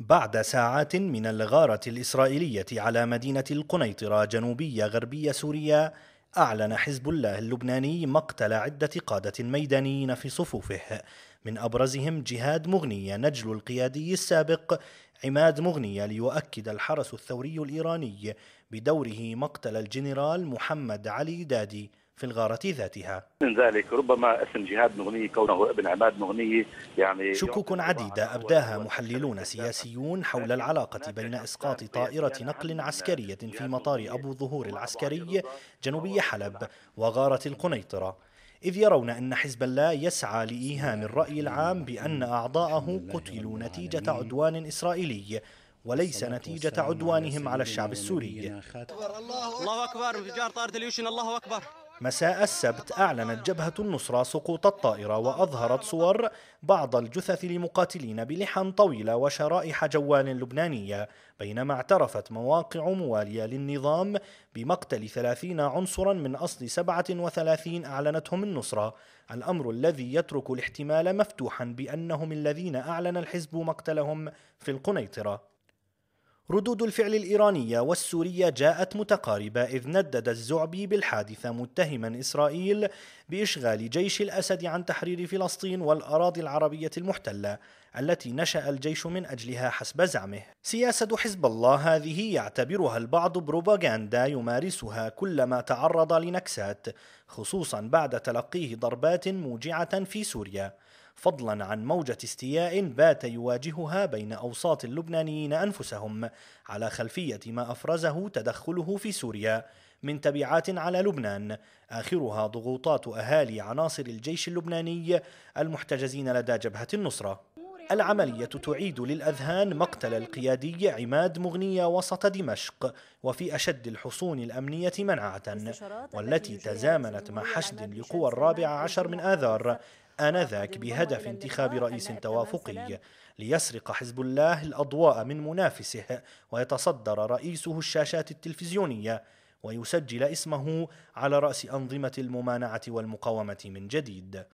بعد ساعات من الغارة الإسرائيلية على مدينة القنيطرة جنوبية غربية سوريا أعلن حزب الله اللبناني مقتل عدة قادة ميدانيين في صفوفه من أبرزهم جهاد مغنية نجل القيادي السابق عماد مغنية ليؤكد الحرس الثوري الإيراني بدوره مقتل الجنرال محمد علي دادي في الغارة ذاتها من ذلك ربما اسم جهاد مغني كونه ابن عماد مغني يعني شكوك عديدة أبداها محللون سياسيون حول العلاقة بين إسقاط طائرة نقل عسكرية في مطار أبو ظهور العسكري جنوبي حلب وغارة القنيطرة إذ يرون أن حزب الله يسعى لإيهام الرأي العام بأن أعضاءه قتلوا نتيجة عدوان إسرائيلي وليس نتيجة عدوانهم على الشعب السوري الله أكبر انفجار طائرة اليوشن الله أكبر مساء السبت أعلنت جبهة النصرة سقوط الطائرة وأظهرت صور بعض الجثث لمقاتلين بلحى طويلة وشرائح جوال لبنانية بينما اعترفت مواقع موالية للنظام بمقتل 30 عنصرا من أصل 37 أعلنتهم النصرة الأمر الذي يترك الاحتمال مفتوحا بأنهم الذين أعلن الحزب مقتلهم في القنيطرة ردود الفعل الإيرانية والسورية جاءت متقاربة إذ ندد الزعبي بالحادثة متهما إسرائيل بإشغال جيش الأسد عن تحرير فلسطين والأراضي العربية المحتلة التي نشأ الجيش من أجلها حسب زعمه سياسة حزب الله هذه يعتبرها البعض بروباغاندا يمارسها كلما تعرض لنكسات خصوصا بعد تلقيه ضربات موجعة في سوريا فضلا عن موجة استياء بات يواجهها بين أوساط اللبنانيين أنفسهم على خلفية ما أفرزه تدخله في سوريا من تبعات على لبنان آخرها ضغوطات أهالي عناصر الجيش اللبناني المحتجزين لدى جبهة النصرة العملية تعيد للأذهان مقتل القيادي عماد مغنية وسط دمشق وفي أشد الحصون الأمنية منعة والتي تزامنت مع حشد لقوى الرابع عشر من آذار آنذاك بهدف انتخاب رئيس توافقي ليسرق حزب الله الأضواء من منافسه ويتصدر رئيسه الشاشات التلفزيونية ويسجل اسمه على رأس أنظمة الممانعة والمقاومة من جديد